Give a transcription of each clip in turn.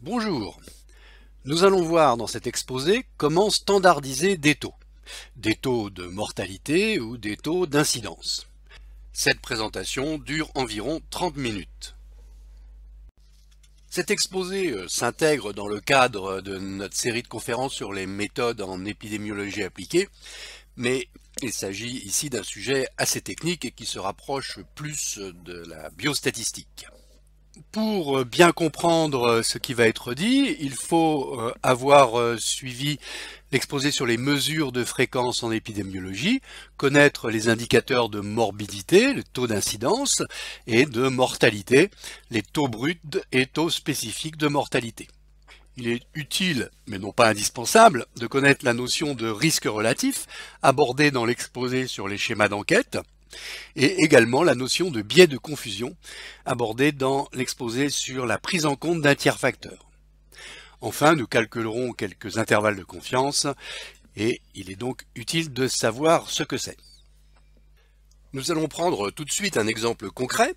Bonjour Nous allons voir dans cet exposé comment standardiser des taux, des taux de mortalité ou des taux d'incidence. Cette présentation dure environ 30 minutes. Cet exposé euh, s'intègre dans le cadre de notre série de conférences sur les méthodes en épidémiologie appliquée, mais il s'agit ici d'un sujet assez technique et qui se rapproche plus de la biostatistique pour euh, bien comprendre euh, ce qui va être dit, il faut euh, avoir suivi l'exposé sur les mesures de fréquence en épidémiologie, connaître les indicateurs de morbidité, le taux d'incidence, et de mortalité, les taux bruts et taux spécifiques de mortalité. Il est utile, mais non pas indispensable, de connaître la notion de risque relatif abordée dans l'exposé sur les schémas d'enquête, et également la notion de biais de confusion abordée dans l'exposé sur la prise en compte d'un tiers facteur. Enfin, nous calculerons quelques intervalles de confiance et il est donc utile de savoir ce que c'est. Nous allons prendre tout de suite un exemple concret.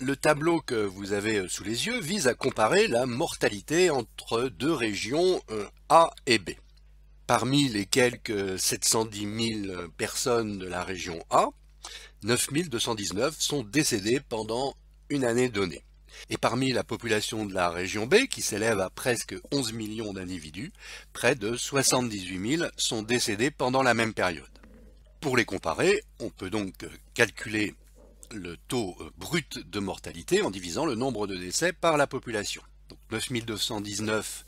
Le tableau que vous avez sous les yeux vise à comparer la mortalité entre deux régions euh, A et B. Parmi les quelques 710 000 personnes de la région A, 219 sont décédés pendant une année donnée. Et parmi la population de la région B, qui s'élève à presque 11 millions d'individus, près de 78 000 sont décédés pendant la même période. Pour les comparer, on peut donc calculer le taux euh, brut de mortalité en divisant le nombre de décès par la population. Donc 9219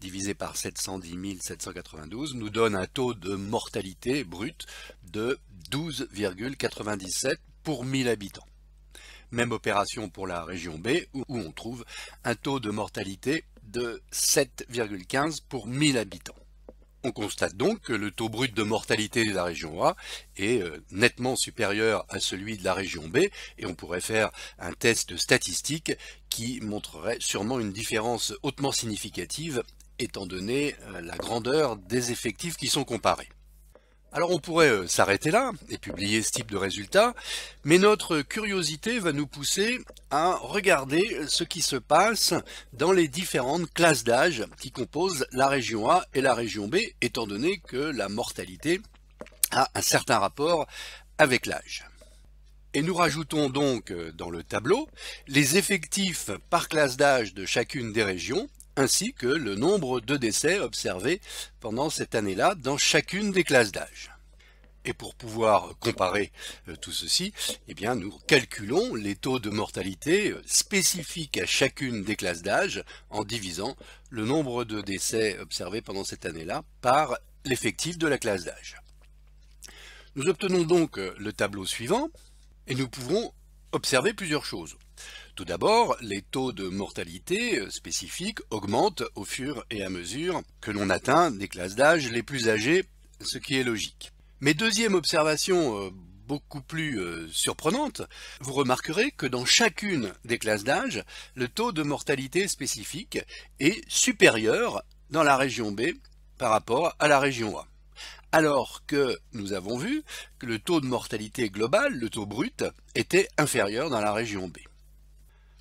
divisé par 710 792 nous donne un taux de mortalité brute de 12,97 pour 1000 habitants. Même opération pour la région B où on trouve un taux de mortalité de 7,15 pour 1000 habitants. On constate donc que le taux brut de mortalité de la région A est euh, nettement supérieur à celui de la région B et on pourrait faire un test statistique qui montrerait sûrement une différence hautement significative étant donné euh, la grandeur des effectifs qui sont comparés. Alors on pourrait euh, s'arrêter là et publier ce type de résultat, mais notre curiosité va nous pousser à regarder ce qui se passe dans les différentes classes d'âge qui composent la région A et la région B, étant donné que la mortalité a un certain rapport avec l'âge. Et nous rajoutons donc euh, dans le tableau les effectifs par classe d'âge de chacune des régions, ainsi que le nombre de décès observés pendant cette année-là dans chacune des classes d'âge. Et pour pouvoir comparer euh, tout ceci, eh bien nous calculons les taux de mortalité euh, spécifiques à chacune des classes d'âge en divisant le nombre de décès observés pendant cette année-là par l'effectif de la classe d'âge. Nous obtenons donc euh, le tableau suivant et nous pouvons observer plusieurs choses. Tout d'abord, les taux de mortalité euh, spécifiques augmentent au fur et à mesure que l'on atteint des classes d'âge les plus âgées, ce qui est logique. Mais deuxième observation euh, beaucoup plus euh, surprenante, vous remarquerez que dans chacune des classes d'âge, le taux de mortalité spécifique est supérieur dans la région B par rapport à la région A. Alors que nous avons vu que le taux de mortalité global, le taux brut, était inférieur dans la région B.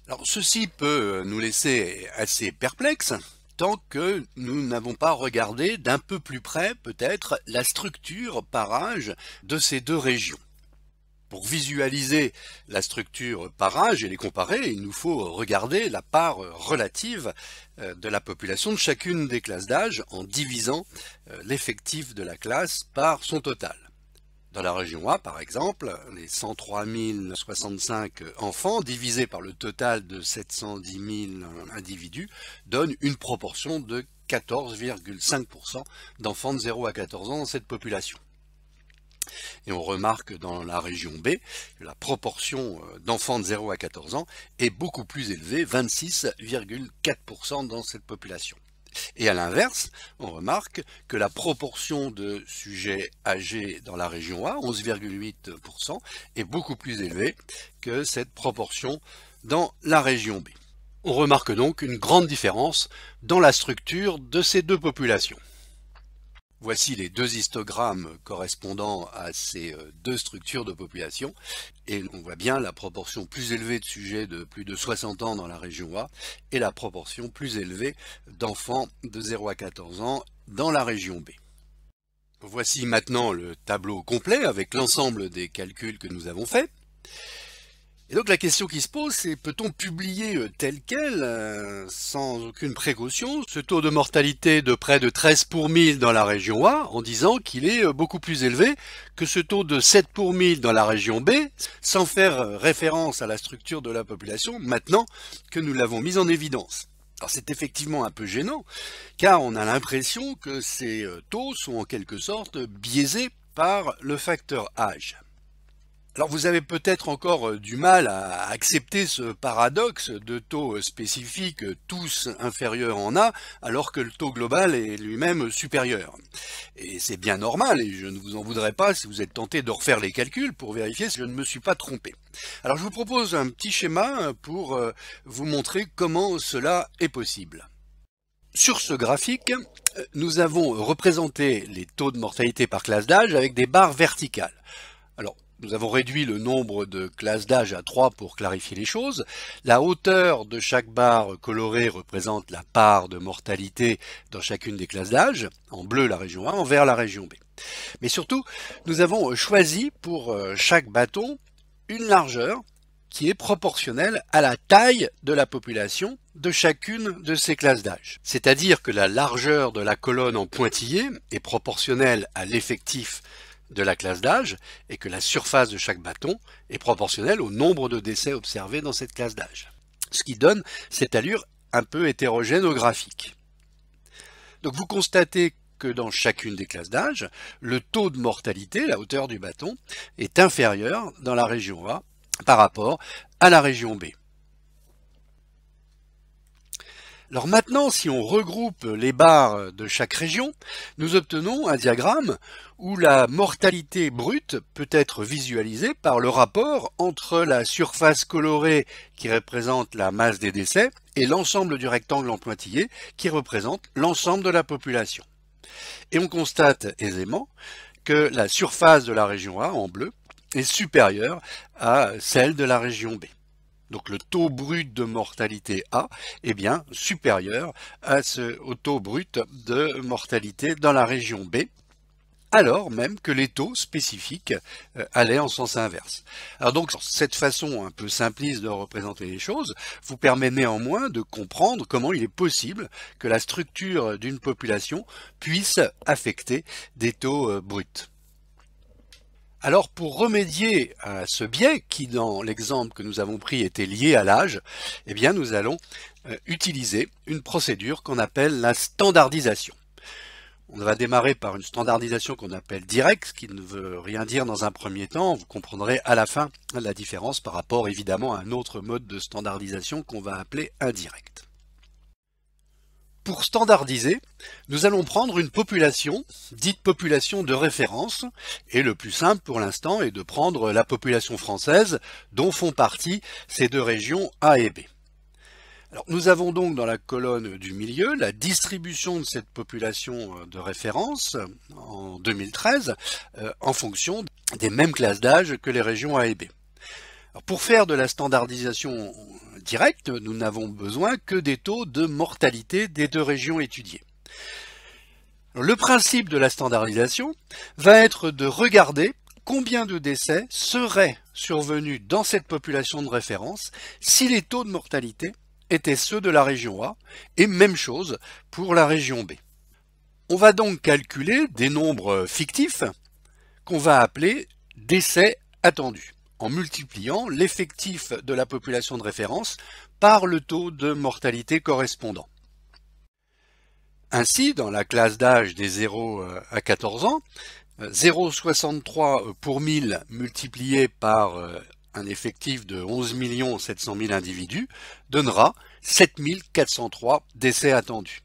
Alors ceci peut nous laisser assez perplexes tant que nous n'avons pas regardé d'un peu plus près peut-être la structure par âge de ces deux régions. Pour visualiser la structure par âge et les comparer, il nous faut regarder la part relative euh, de la population de chacune des classes d'âge en divisant euh, l'effectif de la classe par son total. Dans la région A, par exemple, les 103 065 enfants divisés par le total de 710 000 individus donnent une proportion de 14,5% d'enfants de 0 à 14 ans dans cette population. Et on remarque dans la région B, la proportion euh, d'enfants de 0 à 14 ans est beaucoup plus élevée, 26,4% dans cette population. Et à l'inverse, on remarque que la proportion de sujets âgés dans la région A, 11,8%, est beaucoup plus élevée que cette proportion dans la région B. On remarque donc une grande différence dans la structure de ces deux populations. Voici les deux histogrammes correspondant à ces euh, deux structures de population. Et on voit bien la proportion plus élevée de sujets de plus de 60 ans dans la région A et la proportion plus élevée d'enfants de 0 à 14 ans dans la région B. Voici maintenant le tableau complet avec l'ensemble des calculs que nous avons faits. Et donc la question qui se pose, c'est peut-on publier euh, tel quel, euh, sans aucune précaution, ce taux de mortalité de près de 13 pour 1000 dans la région A, en disant qu'il est euh, beaucoup plus élevé que ce taux de 7 pour 1000 dans la région B, sans faire référence à la structure de la population, maintenant que nous l'avons mise en évidence alors c'est effectivement un peu gênant, car on a l'impression que ces taux sont en quelque sorte biaisés par le facteur âge. Alors vous avez peut-être encore euh, du mal à accepter ce paradoxe de taux euh, spécifiques euh, tous inférieurs en A, alors que le taux global est lui-même supérieur. Et c'est bien normal, et je ne vous en voudrais pas si vous êtes tenté de refaire les calculs pour vérifier si je ne me suis pas trompé. Alors je vous propose un petit schéma pour vous montrer comment cela est possible. Sur ce graphique, nous avons représenté les taux de mortalité par classe d'âge avec des barres verticales nous avons réduit le nombre de classes d'âge à 3 pour clarifier les choses. La hauteur de chaque barre colorée représente la part de mortalité dans chacune des classes d'âge, en bleu la région A, en vert la région B. Mais surtout, nous avons choisi pour euh, chaque bâton une largeur qui est proportionnelle à la taille de la population de chacune de ces classes d'âge. C'est-à-dire que la largeur de la colonne en pointillé est proportionnelle à l'effectif de la classe d'âge et que la surface de chaque bâton est proportionnelle au nombre de décès observés dans cette classe d'âge. Ce qui donne cette allure un peu hétérogène au graphique. Donc vous constatez que dans chacune des classes d'âge, le taux de mortalité, la hauteur du bâton, est inférieur dans la région A par rapport à la région B. Alors maintenant, si on regroupe les barres de chaque région, nous obtenons un diagramme où la mortalité brute peut être visualisée par le rapport entre la surface colorée qui représente la masse des décès et l'ensemble du rectangle en pointillé qui représente l'ensemble de la population. Et on constate aisément que la surface de la région A en bleu est supérieure à celle de la région B donc le taux brut de mortalité A, est bien supérieur à ce, au taux brut de mortalité dans la région B, alors même que les taux spécifiques euh, allaient en sens inverse. Alors donc cette façon un peu simpliste de représenter les choses vous permet néanmoins de comprendre comment il est possible que la structure d'une population puisse affecter des taux euh, bruts. Alors pour remédier à ce biais qui dans l'exemple que nous avons pris était lié à l'âge, eh bien nous allons euh, utiliser une procédure qu'on appelle la standardisation. On va démarrer par une standardisation qu'on appelle directe, qui ne veut rien dire dans un premier temps. Vous comprendrez à la fin la différence par rapport évidemment à un autre mode de standardisation qu'on va appeler indirect. Pour standardiser, nous allons prendre une population, dite population de référence, et le plus simple pour l'instant est de prendre la population française dont font partie ces deux régions A et B. nous avons donc dans la colonne du milieu la distribution de cette population euh, de référence en 2013 euh, en fonction des mêmes classes d'âge que les régions A et B. pour faire de la standardisation Direct, nous n'avons besoin que des taux de mortalité des deux régions étudiées. Le principe de la standardisation va être de regarder combien de décès seraient survenus dans cette population de référence si les taux de mortalité étaient ceux de la région A, et même chose pour la région B. On va donc calculer des nombres fictifs qu'on va appeler décès attendus en multipliant l'effectif de la population de référence par le taux de mortalité correspondant. Ainsi, dans la classe d'âge des 0 euh, à 14 ans, 0,63 pour 1000 multiplié par euh, un effectif de 11 700 000 individus donnera 7403 décès attendus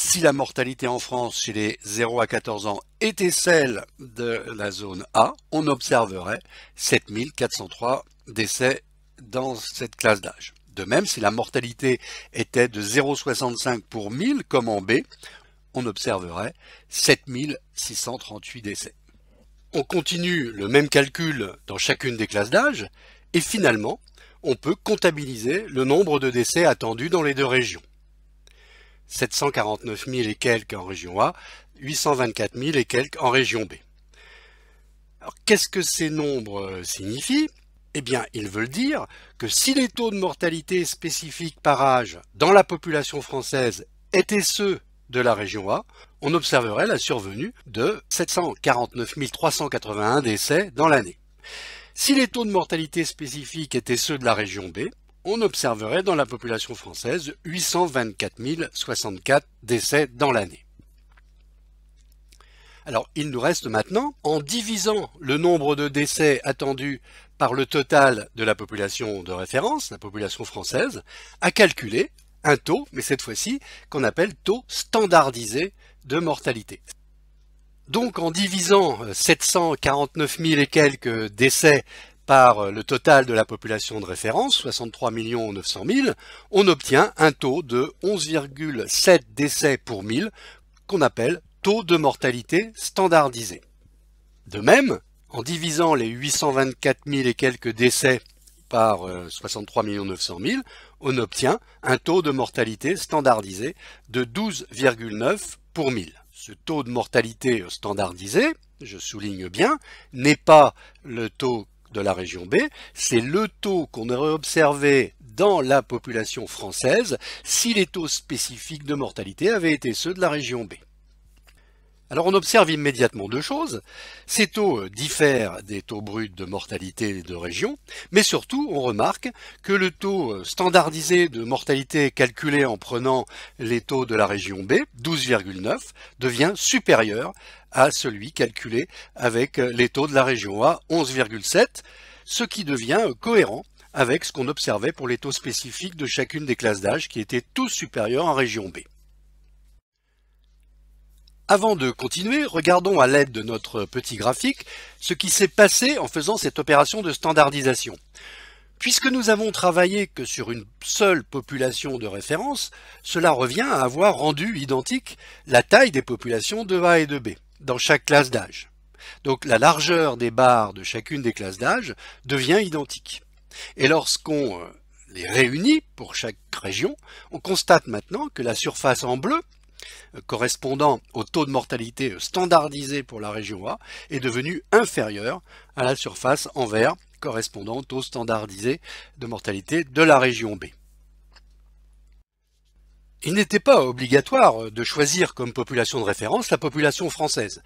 si la mortalité en France chez les 0 à 14 ans était celle de la zone A, on observerait 7403 décès dans cette classe d'âge. De même, si la mortalité était de 0,65 pour 1000 comme en B, on observerait 7638 décès. On continue le même calcul dans chacune des classes d'âge et finalement, on peut comptabiliser le nombre de décès attendus dans les deux régions. 749 000 et quelques en région A, 824 000 et quelques en région B. Alors qu'est-ce que ces nombres euh, signifient Eh bien, ils veulent dire que si les taux de mortalité spécifiques par âge dans la population française étaient ceux de la région A, on observerait la survenue de 749 381 décès dans l'année. Si les taux de mortalité spécifiques étaient ceux de la région B, on observerait dans la population française 824 064 décès dans l'année. Alors il nous reste maintenant, en divisant le nombre de décès attendus par le total de la population de référence, la population française, à calculer un taux, mais cette fois-ci qu'on appelle taux standardisé de mortalité. Donc en divisant 749 euh, 000 et quelques décès par euh, le total de la population de référence, 63 900 000, on obtient un taux de 11,7 décès pour 1000 qu'on appelle taux de mortalité standardisé. De même, en divisant les 824 000 et quelques décès par 63 900 000, on obtient un taux de mortalité standardisé de 12,9 pour 1000. Ce taux de mortalité standardisé, je souligne bien, n'est pas le taux de la région B, c'est le taux qu'on aurait observé dans la population française si les taux spécifiques de mortalité avaient été ceux de la région B. Alors on observe immédiatement deux choses. Ces taux euh, diffèrent des taux bruts de mortalité de région, mais surtout on remarque que le taux euh, standardisé de mortalité calculé en prenant les taux de la région B, 12,9, devient supérieur à celui calculé avec euh, les taux de la région A, 11,7, ce qui devient euh, cohérent avec ce qu'on observait pour les taux spécifiques de chacune des classes d'âge qui étaient tous supérieurs en région B. Avant de continuer, regardons à l'aide de notre euh, petit graphique ce qui s'est passé en faisant cette opération de standardisation. Puisque nous avons travaillé que sur une seule population de référence, cela revient à avoir rendu identique la taille des populations de A et de B dans chaque classe d'âge. Donc la largeur des barres de chacune des classes d'âge devient identique. Et lorsqu'on euh, les réunit pour chaque région, on constate maintenant que la surface en bleu, euh, correspondant au taux de mortalité standardisé pour la région A, est devenue inférieure à la surface en vert, correspondant au taux standardisé de mortalité de la région B il n'était pas obligatoire euh, de choisir comme population de référence la population française.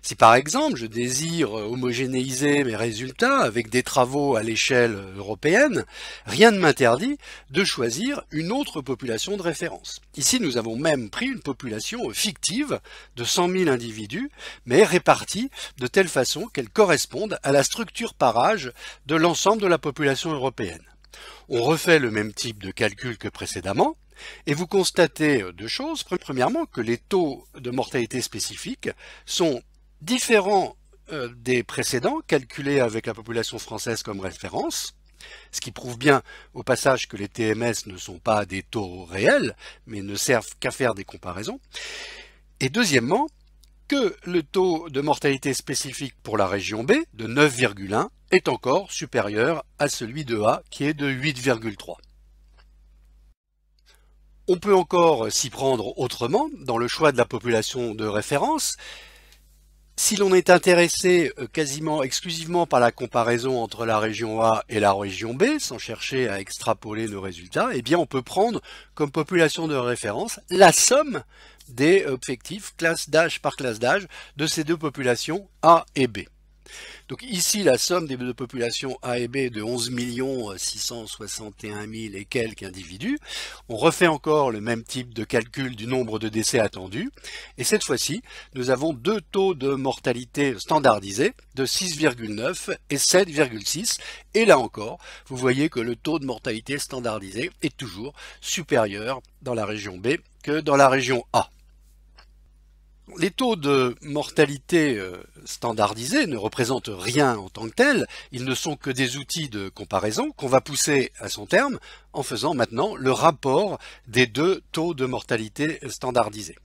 Si par exemple je désire euh, homogénéiser mes résultats avec des travaux à l'échelle euh, européenne, rien ne m'interdit de choisir une autre population de référence. Ici nous avons même pris une population fictive de 100 000 individus, mais répartie de telle façon qu'elle corresponde à la structure par âge de l'ensemble de la population européenne. On refait le même type de calcul que précédemment, et vous constatez euh, deux choses. Premièrement, que les taux de mortalité spécifiques sont différents euh, des précédents calculés avec la population française comme référence, ce qui prouve bien au passage que les TMS ne sont pas des taux réels, mais ne servent qu'à faire des comparaisons. Et deuxièmement, que le taux de mortalité spécifique pour la région B de 9,1 est encore supérieur à celui de A qui est de 8,3. On peut encore s'y prendre autrement dans le choix de la population de référence. Si l'on est intéressé euh, quasiment exclusivement par la comparaison entre la région A et la région B, sans chercher à extrapoler nos résultats, eh bien on peut prendre comme population de référence la somme des objectifs classe d'âge par classe d'âge de ces deux populations A et B. Donc ici, la somme des populations A et B de 11 661 000 et quelques individus. On refait encore le même type de calcul du nombre de décès attendus. Et cette fois-ci, nous avons deux taux de mortalité standardisés de 6,9 et 7,6. Et là encore, vous voyez que le taux de mortalité standardisé est toujours supérieur dans la région B que dans la région A les taux de mortalité euh, standardisés ne représentent rien en tant que tels, ils ne sont que des outils de comparaison qu'on va pousser à son terme en faisant maintenant le rapport des deux taux de mortalité standardisés.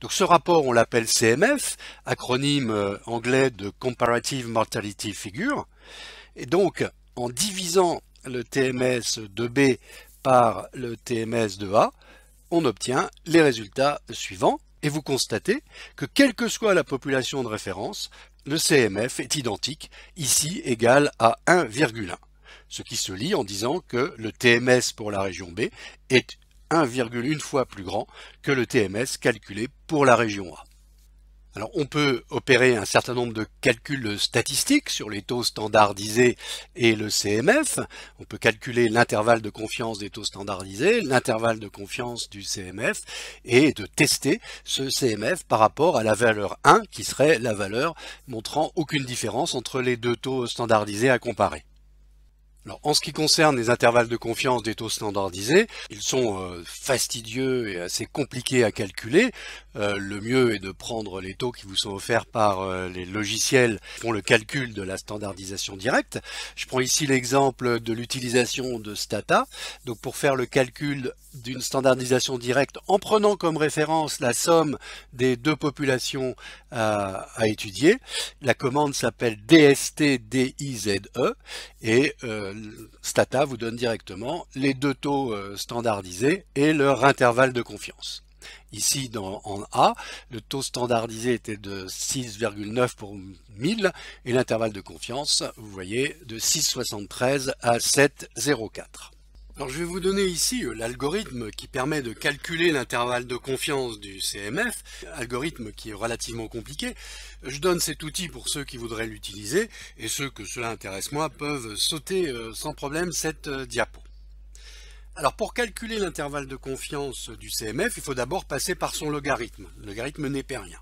Donc ce rapport, on l'appelle CMF, acronyme euh, anglais de Comparative Mortality Figure. Et donc, en divisant le TMS de B par le TMS de A, on obtient les résultats suivants et vous constatez que quelle que soit la population de référence, le CMF est identique, ici égal à 1,1, ce qui se lit en disant que le TMS pour la région B est 1,1 fois plus grand que le TMS calculé pour la région A. Alors on peut opérer un certain nombre de calculs statistiques sur les taux standardisés et le CMF. On peut calculer l'intervalle de confiance des taux standardisés, l'intervalle de confiance du CMF et de tester ce CMF par rapport à la valeur 1 qui serait la valeur montrant aucune différence entre les deux taux standardisés à comparer. Alors, en ce qui concerne les intervalles de confiance des taux standardisés, ils sont euh, fastidieux et assez compliqués à calculer. Euh, le mieux est de prendre les taux qui vous sont offerts par euh, les logiciels qui font le calcul de la standardisation directe. Je prends ici l'exemple de l'utilisation de Stata. Donc, pour faire le calcul d'une standardisation directe en prenant comme référence la somme des deux populations à, étudier, la commande s'appelle DSTDIZE et et Stata vous donne directement les deux taux euh, standardisés et leur intervalle de confiance. Ici, dans, en A, le taux standardisé était de 6,9 pour 1000 et l'intervalle de confiance, vous voyez, de 6,73 à 7,04. Alors je vais vous donner ici euh, l'algorithme qui permet de calculer l'intervalle de confiance du CMF, algorithme qui est relativement compliqué. Je donne cet outil pour ceux qui voudraient l'utiliser et ceux que cela intéresse moi, peuvent sauter euh, sans problème cette euh, diapo. Alors pour calculer l'intervalle de confiance du CMF, il faut d'abord passer par son logarithme. Le logarithme népérien.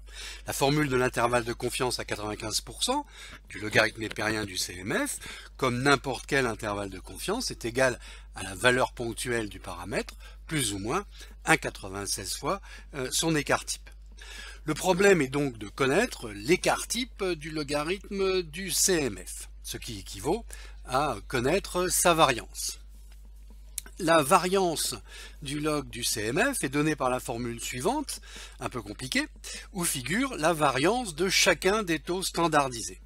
La formule de l'intervalle de confiance à 95% du logarithme népérien du CMF, comme n'importe quel intervalle de confiance, est égal à la valeur ponctuelle du paramètre, plus ou moins 1,96 fois euh, son écart type. Le problème est donc de connaître l'écart type du logarithme du CMF, ce qui équivaut à connaître sa variance. La variance du log du CMF est donnée par la formule suivante, un peu compliquée, où figure la variance de chacun des taux standardisés.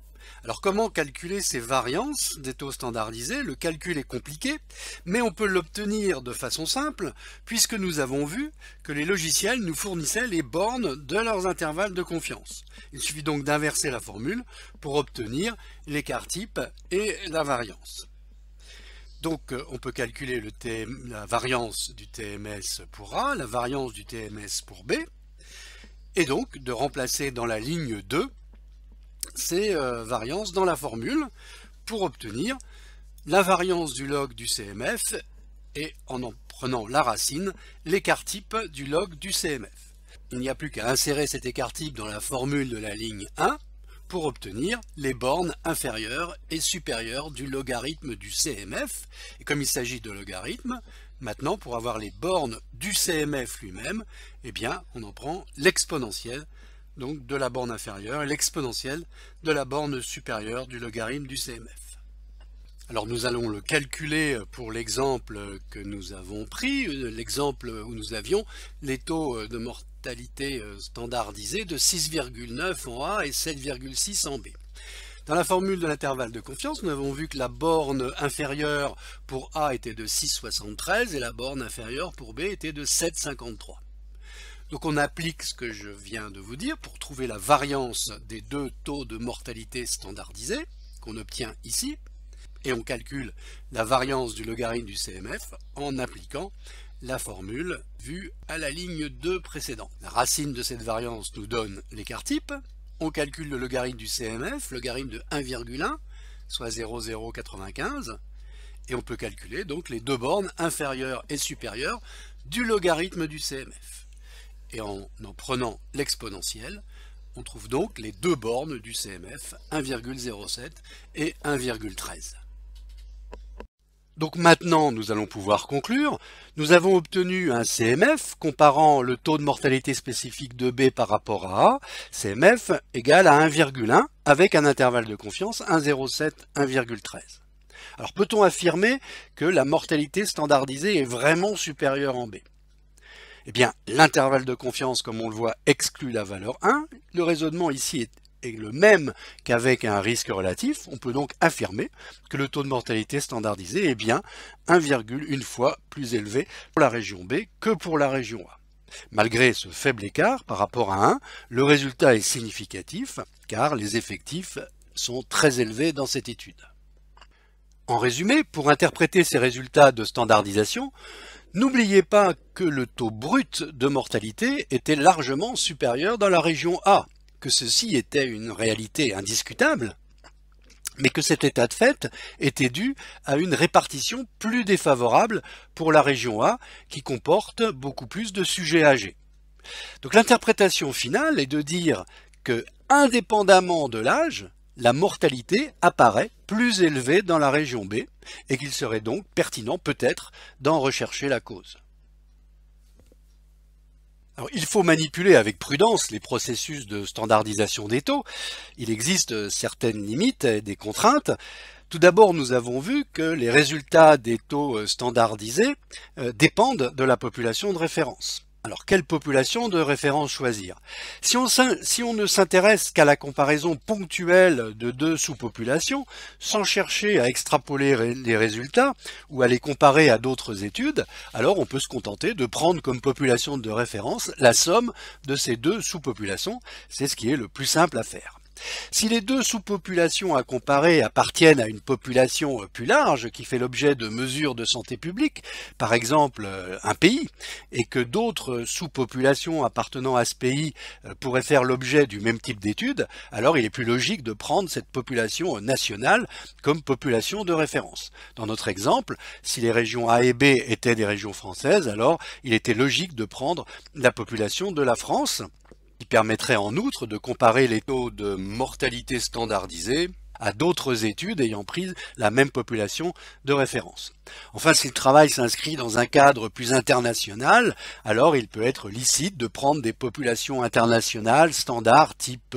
Alors comment calculer ces variances des taux standardisés Le calcul est compliqué, mais on peut l'obtenir de façon simple, puisque nous avons vu que les logiciels nous fournissaient les bornes de leurs intervalles de confiance. Il suffit donc d'inverser la formule pour obtenir l'écart type et la variance. Donc euh, on peut calculer la variance du TMS pour A, la variance du TMS pour B, et donc de remplacer dans la ligne 2 ces euh, variances dans la formule pour obtenir la variance du log du CMF et en en prenant la racine, l'écart type du log du CMF. Il n'y a plus qu'à insérer cet écart type dans la formule de la ligne 1 pour obtenir les bornes inférieures et supérieures du logarithme du CMF. Et comme il s'agit de logarithme, maintenant pour avoir les bornes du CMF lui-même, eh bien on en prend l'exponentielle donc de la borne inférieure et l'exponentielle de la borne supérieure du logarithme du CMF. Alors nous allons le calculer pour l'exemple que nous avons pris, euh, l'exemple où nous avions les taux euh, de, mortalité mortalité euh, standardisée de 6,9 en A et 7,6 en B. Dans la formule de l'intervalle de confiance, nous avons vu que la borne inférieure pour A était de 6,73 et la borne inférieure pour B était de 7,53. Donc on applique ce que je viens de vous dire pour trouver la variance des deux taux de mortalité standardisés qu'on obtient ici et on calcule la variance du logarithme du CMF en appliquant la formule vue à la ligne 2 précédente. La racine de cette variance nous donne l'écart type. On calcule le logarithme du CMF, logarithme de 1,1, soit 0,095. Et on peut calculer donc les deux bornes inférieures et supérieures du logarithme du CMF. Et en en prenant l'exponentielle, on trouve donc les deux bornes du CMF, 1,07 et 1,13. Donc maintenant, nous allons pouvoir conclure. Nous avons obtenu un CMF comparant le taux de mortalité spécifique de B par rapport à A. CMF égal à 1,1 avec un intervalle de confiance 1,07, 1,13. Alors peut-on affirmer que la mortalité standardisée est vraiment supérieure en B Eh bien, l'intervalle de confiance, comme on le voit, exclut la valeur 1. Le raisonnement ici est est le même qu'avec un risque relatif, on peut donc affirmer que le taux de mortalité standardisé est bien 1,1 fois plus élevé pour la région B que pour la région A. Malgré ce faible écart par rapport à 1, le résultat est significatif car les effectifs sont très élevés dans cette étude. En résumé, pour interpréter ces résultats de standardisation, n'oubliez pas que le taux brut de mortalité était largement supérieur dans la région A, que ceci était une réalité indiscutable, mais que cet état de fait était dû à une répartition plus défavorable pour la région A, qui comporte beaucoup plus de sujets âgés. Donc l'interprétation finale est de dire que, indépendamment de l'âge, la mortalité apparaît plus élevée dans la région B, et qu'il serait donc pertinent peut-être d'en rechercher la cause il faut manipuler avec prudence les processus de standardisation des taux. Il existe euh, certaines limites et des contraintes. Tout d'abord, nous avons vu que les résultats des taux euh, standardisés euh, dépendent de la population de référence. Alors, quelle population de référence choisir si on, ne s'intéresse qu'à la comparaison ponctuelle de deux sous-populations, sans chercher à extrapoler les résultats ou à les comparer à d'autres études, alors on peut se contenter de prendre comme population de référence la somme de ces deux sous-populations. C'est ce qui est le plus simple à faire. Si les deux sous-populations à comparer appartiennent à une population euh, plus large qui fait l'objet de mesures de santé publique, par exemple euh, un pays, et que d'autres sous-populations appartenant à ce pays euh, pourraient faire l'objet du même type d'études, alors il est plus logique de prendre cette population nationale comme population de référence. Dans notre exemple, si les régions A et B étaient des régions françaises, alors il était logique de prendre la population de la France qui permettrait en outre de comparer les taux de mortalité standardisés à d'autres études ayant pris la même population de référence. Enfin, si le travail s'inscrit dans un cadre plus international, alors il peut être licite de prendre des populations internationales standards type,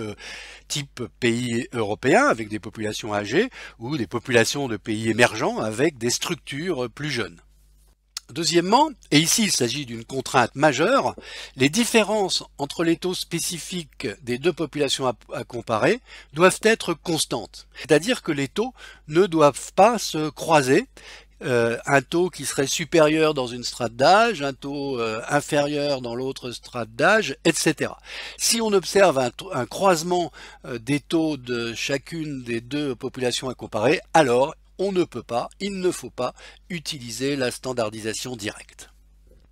type pays européen avec des populations âgées ou des populations de pays émergents avec des structures plus jeunes. Deuxièmement, et ici il s'agit d'une contrainte majeure, les différences entre les taux spécifiques des deux populations à, comparer doivent être constantes. C'est-à-dire que les taux ne doivent pas se croiser. Euh, un taux qui serait supérieur dans une strate d'âge, un taux euh, inférieur dans l'autre strate d'âge, etc. Si on observe un, croisement euh, des taux de chacune des deux populations à comparer, alors on ne peut pas, il ne faut pas utiliser la standardisation directe.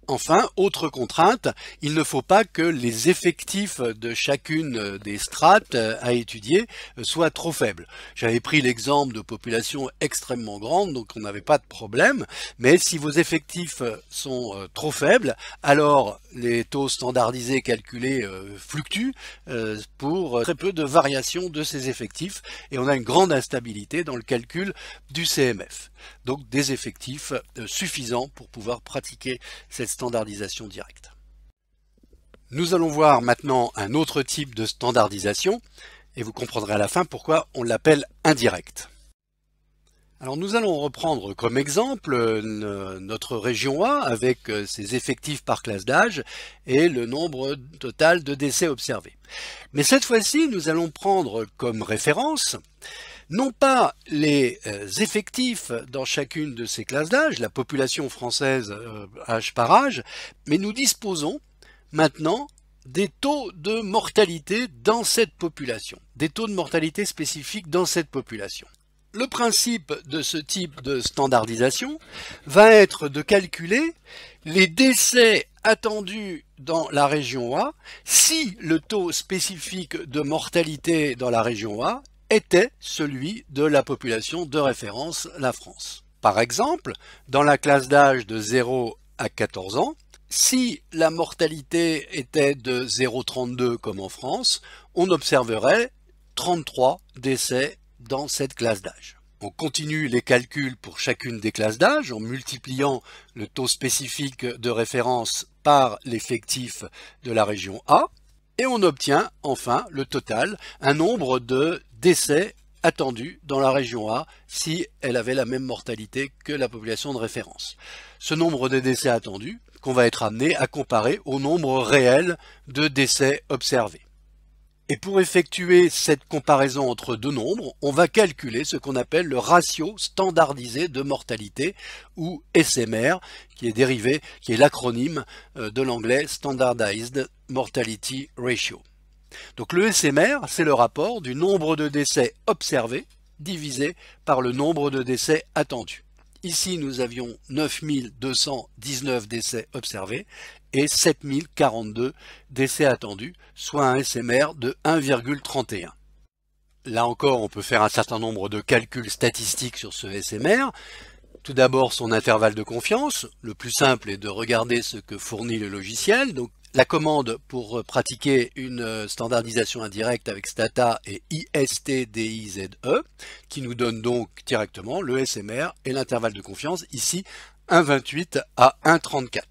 Enfin, autre contrainte, il ne faut pas que les effectifs de chacune des strates euh, à étudier euh, soient trop faibles. J'avais pris l'exemple de populations extrêmement grandes, donc on n'avait pas de problème, mais si vos effectifs euh, sont trop faibles, alors les taux standardisés calculés euh, fluctuent euh, pour euh, très peu de variations de ces effectifs et on a une grande instabilité dans le calcul du CMF. Donc des effectifs suffisants pour pouvoir pratiquer cette standardisation directe. Nous allons voir maintenant un autre type de standardisation et vous comprendrez à la fin pourquoi on l'appelle indirecte. Alors nous allons reprendre comme exemple euh, notre région A avec euh, ses effectifs par classe d'âge et le nombre total de décès observés. Mais cette fois-ci, nous allons prendre comme référence non pas les euh, effectifs dans chacune de ces classes d'âge, la population française âge par âge, mais nous disposons maintenant des taux de mortalité dans cette population, des taux de mortalité spécifiques dans cette population le principe de ce type de standardisation va être de calculer les décès attendus dans la région A si le taux spécifique de mortalité dans la région A était celui de la population de référence, la France. Par exemple, dans la classe d'âge de 0 à 14 ans, si la mortalité était de 0,32 comme en France, on observerait 33 décès dans cette classe d'âge. On continue les calculs pour chacune des classes d'âge en multipliant le taux spécifique de référence par l'effectif de la région A et on obtient enfin le total, un nombre de décès attendus dans la région A si elle avait la même mortalité que la population de référence. Ce nombre de décès attendus qu'on va être amené à comparer au nombre réel de décès observés. Et pour effectuer cette comparaison entre deux nombres, on va calculer ce qu'on appelle le ratio standardisé de mortalité, ou SMR, qui est dérivé, qui est l'acronyme euh, de l'anglais Standardized Mortality Ratio. Donc le SMR, c'est le rapport du nombre de décès observés divisé par le nombre de décès attendus. Ici, nous avions 9219 décès observés et 7042 décès attendus, soit un SMR de 1,31. Là encore, on peut faire un certain nombre de calculs statistiques sur ce SMR. Tout d'abord, son intervalle de confiance. Le plus simple est de regarder ce que fournit le logiciel. Donc, la commande pour pratiquer une standardisation indirecte avec Stata est ISTDIZE, qui nous donne donc directement le SMR et l'intervalle de confiance, ici 1,28 à 1,34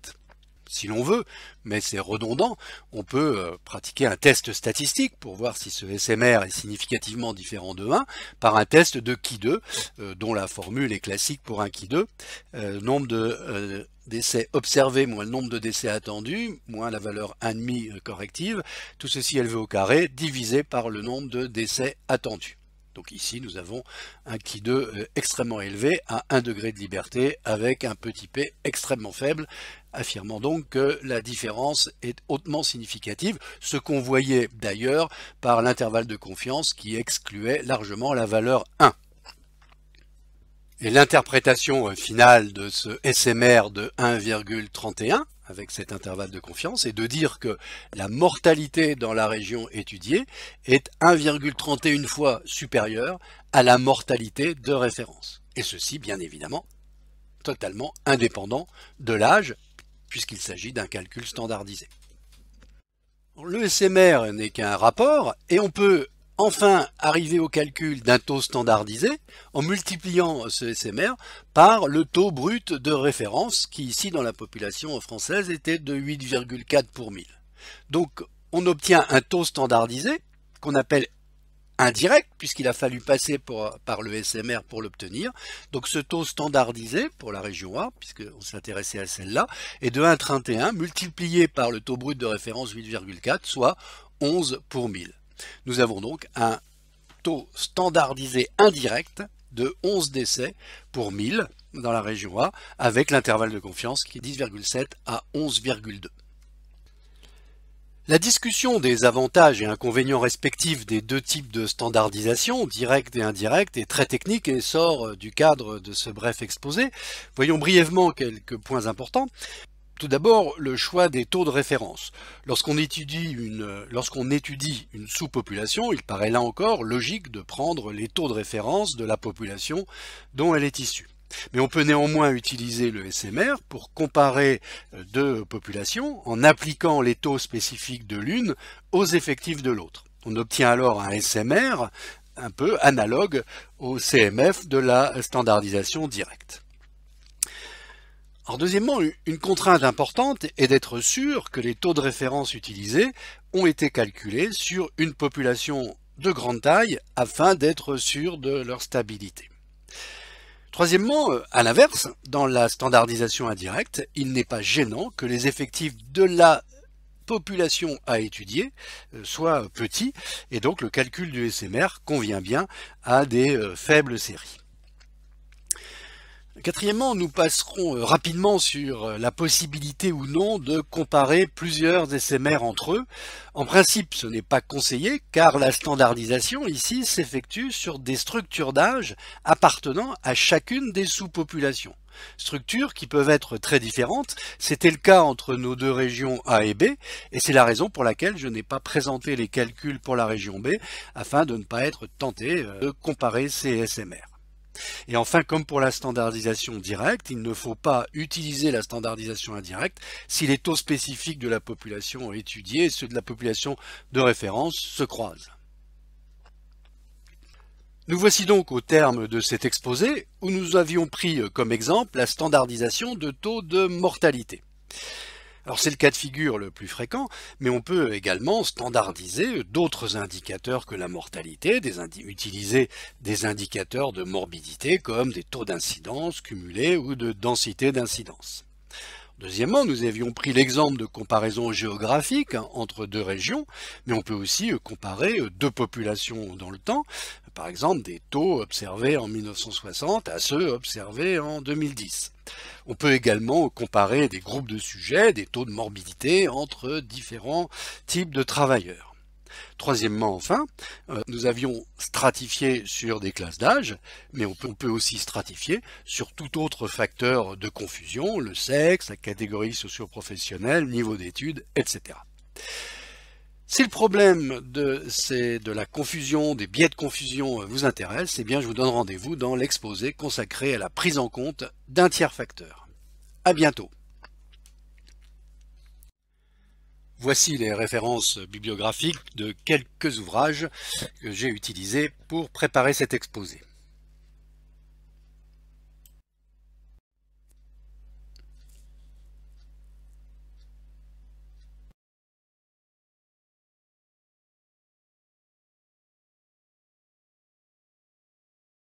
si l'on veut, mais c'est redondant, on peut euh, pratiquer un test statistique pour voir si ce SMR est significativement différent de 1 par un test de qui 2, euh, dont la formule est classique pour un qui 2, euh, nombre de décès observés moins le nombre de décès attendus, moins la valeur 1,5 corrective, tout ceci élevé au carré, divisé par le nombre de décès attendus. Donc ici, nous avons un qui 2 extrêmement élevé à 1 degré de liberté avec un petit p extrêmement faible affirmant donc que la différence est hautement significative, ce qu'on voyait d'ailleurs par l'intervalle de confiance qui excluait largement la valeur 1. Et l'interprétation finale de ce SMR de 1,31 avec cet intervalle de confiance est de dire que la mortalité dans la région étudiée est 1,31 fois supérieure à la mortalité de référence. Et ceci, bien évidemment, totalement indépendant de l'âge puisqu'il s'agit d'un calcul standardisé. Le SMR n'est qu'un rapport, et on peut enfin arriver au calcul d'un taux standardisé en multipliant ce SMR par le taux brut de référence, qui ici dans la population française était de 8,4 pour 1000. Donc on obtient un taux standardisé qu'on appelle indirect, puisqu'il a fallu passer par le SMR pour l'obtenir. Donc ce taux standardisé pour la région A, puisqu'on s'intéressait à celle-là, est de 1,31 multiplié par le taux brut de référence 8,4, soit 11 pour 1000. Nous avons donc un taux standardisé indirect de 11 décès pour 1000 dans la région A, avec l'intervalle de confiance qui est 10,7 à 11,2. La discussion des avantages et inconvénients respectifs des deux types de standardisation, directe et indirect est très technique et sort euh, du cadre de ce bref exposé. Voyons brièvement quelques points importants. Tout d'abord, le choix des taux de référence. Lorsqu'on étudie une, euh, lorsqu'on étudie une sous-population, il paraît là encore logique de prendre les taux de référence de la population dont elle est issue. Mais on peut néanmoins utiliser le SMR pour comparer euh, deux populations en appliquant les taux spécifiques de l'une aux effectifs de l'autre. On obtient alors un SMR un peu analogue au CMF de la standardisation directe. deuxièmement, une contrainte importante est d'être sûr que les taux de référence utilisés ont été calculés sur une population de grande taille afin d'être sûr de leur stabilité. Troisièmement, euh, à l'inverse, dans la standardisation indirecte, il n'est pas gênant que les effectifs de la population à étudier euh, soient petits et donc le calcul du SMR convient bien à des euh, faibles séries. Quatrièmement, nous passerons euh, rapidement sur euh, la possibilité ou non de comparer plusieurs SMR entre eux. En principe, ce n'est pas conseillé car la standardisation ici s'effectue sur des structures d'âge appartenant à chacune des sous-populations. Structures qui peuvent être très différentes, c'était le cas entre nos deux régions A et B, et c'est la raison pour laquelle je n'ai pas présenté les calculs pour la région B, afin de ne pas être tenté euh, de comparer ces SMR. Et enfin, comme pour la standardisation directe, il ne faut pas utiliser la standardisation indirecte si les taux spécifiques de la population étudiée et ceux de la population de référence se croisent. Nous voici donc au terme de cet exposé où nous avions pris comme exemple la standardisation de taux de mortalité. Alors c'est le cas de figure le plus fréquent, mais on peut également standardiser d'autres indicateurs que la mortalité, des utiliser des indicateurs de morbidité comme des taux d'incidence cumulés ou de densité d'incidence. Deuxièmement, nous avions pris l'exemple de comparaison géographique entre deux régions, mais on peut aussi comparer deux populations dans le temps par exemple des taux observés en 1960 à ceux observés en 2010. On peut également comparer des groupes de sujets, des taux de morbidité entre différents types de travailleurs. Troisièmement, enfin, euh, nous avions stratifié sur des classes d'âge, mais on peut, aussi stratifier sur tout autre facteur de confusion, le sexe, la catégorie socioprofessionnelle, niveau d'études, etc. Si le problème de, de la confusion, des biais de confusion euh, vous intéresse, eh bien je vous donne rendez-vous dans l'exposé consacré à la prise en compte d'un tiers facteur. A bientôt Voici les références bibliographiques de quelques ouvrages que j'ai utilisés pour préparer cet exposé.